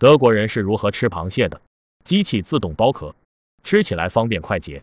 德国人是如何吃螃蟹的？机器自动剥壳，吃起来方便快捷，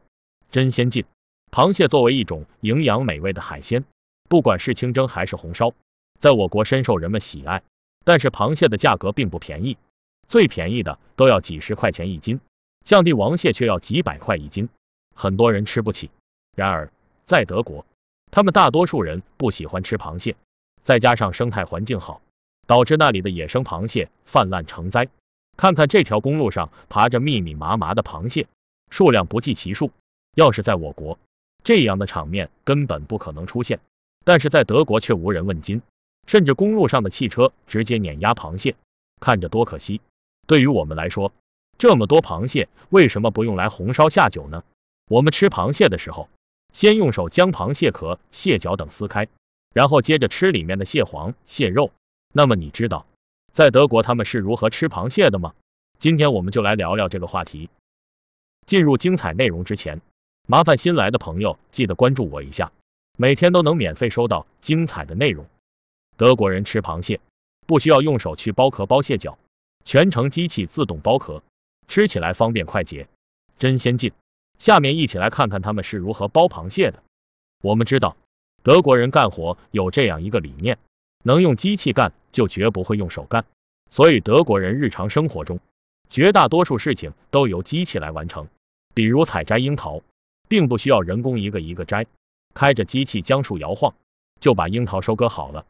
真先进。螃蟹作为一种营养美味的海鲜，不管是清蒸还是红烧，在我国深受人们喜爱。但是螃蟹的价格并不便宜，最便宜的都要几十块钱一斤，像帝王蟹却要几百块一斤，很多人吃不起。然而在德国，他们大多数人不喜欢吃螃蟹，再加上生态环境好。导致那里的野生螃蟹泛滥成灾。看看这条公路上爬着密密麻麻的螃蟹，数量不计其数。要是在我国，这样的场面根本不可能出现，但是在德国却无人问津，甚至公路上的汽车直接碾压螃蟹，看着多可惜。对于我们来说，这么多螃蟹为什么不用来红烧下酒呢？我们吃螃蟹的时候，先用手将螃蟹壳、蟹脚等撕开，然后接着吃里面的蟹黄、蟹肉。那么你知道，在德国他们是如何吃螃蟹的吗？今天我们就来聊聊这个话题。进入精彩内容之前，麻烦新来的朋友记得关注我一下，每天都能免费收到精彩的内容。德国人吃螃蟹不需要用手去剥壳、剥蟹脚，全程机器自动剥壳，吃起来方便快捷，真先进。下面一起来看看他们是如何剥螃蟹的。我们知道，德国人干活有这样一个理念。能用机器干，就绝不会用手干。所以德国人日常生活中，绝大多数事情都由机器来完成。比如采摘樱桃，并不需要人工一个一个摘，开着机器将树摇晃，就把樱桃收割好了。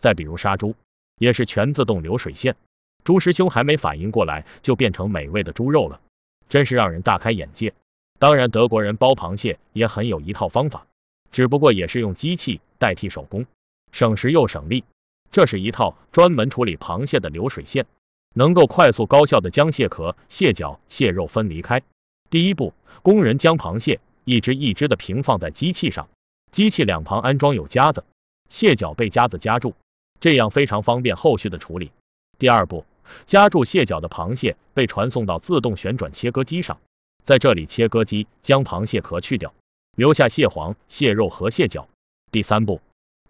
再比如杀猪，也是全自动流水线，猪师兄还没反应过来，就变成美味的猪肉了，真是让人大开眼界。当然，德国人剥螃蟹也很有一套方法，只不过也是用机器代替手工。省时又省力，这是一套专门处理螃蟹的流水线，能够快速高效的将蟹壳、蟹脚、蟹肉分离开。第一步，工人将螃蟹一只一只的平放在机器上，机器两旁安装有夹子，蟹脚被夹子夹住，这样非常方便后续的处理。第二步，夹住蟹脚的螃蟹被传送到自动旋转切割机上，在这里切割机将螃蟹壳去掉，留下蟹黄、蟹肉和蟹脚。第三步。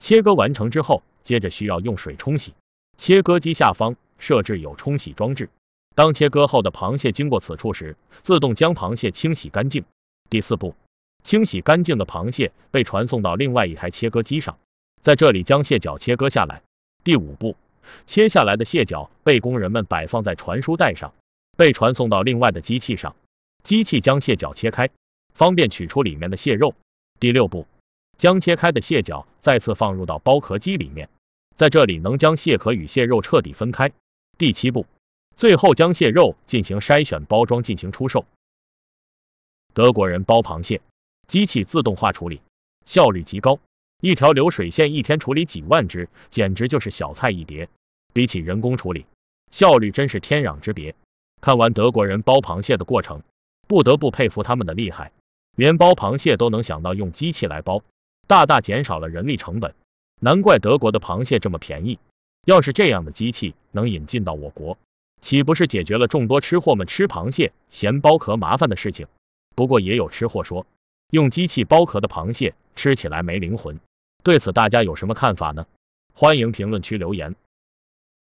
切割完成之后，接着需要用水冲洗。切割机下方设置有冲洗装置，当切割后的螃蟹经过此处时，自动将螃蟹清洗干净。第四步，清洗干净的螃蟹被传送到另外一台切割机上，在这里将蟹脚切割下来。第五步，切下来的蟹脚被工人们摆放在传输带上，被传送到另外的机器上，机器将蟹脚切开，方便取出里面的蟹肉。第六步。将切开的蟹脚再次放入到剥壳机里面，在这里能将蟹壳与蟹肉彻底分开。第七步，最后将蟹肉进行筛选、包装进行出售。德国人剥螃蟹，机器自动化处理，效率极高，一条流水线一天处理几万只，简直就是小菜一碟。比起人工处理，效率真是天壤之别。看完德国人剥螃蟹的过程，不得不佩服他们的厉害，连剥螃蟹都能想到用机器来剥。大大减少了人力成本，难怪德国的螃蟹这么便宜。要是这样的机器能引进到我国，岂不是解决了众多吃货们吃螃蟹嫌剥壳麻烦的事情？不过也有吃货说，用机器剥壳的螃蟹吃起来没灵魂。对此，大家有什么看法呢？欢迎评论区留言。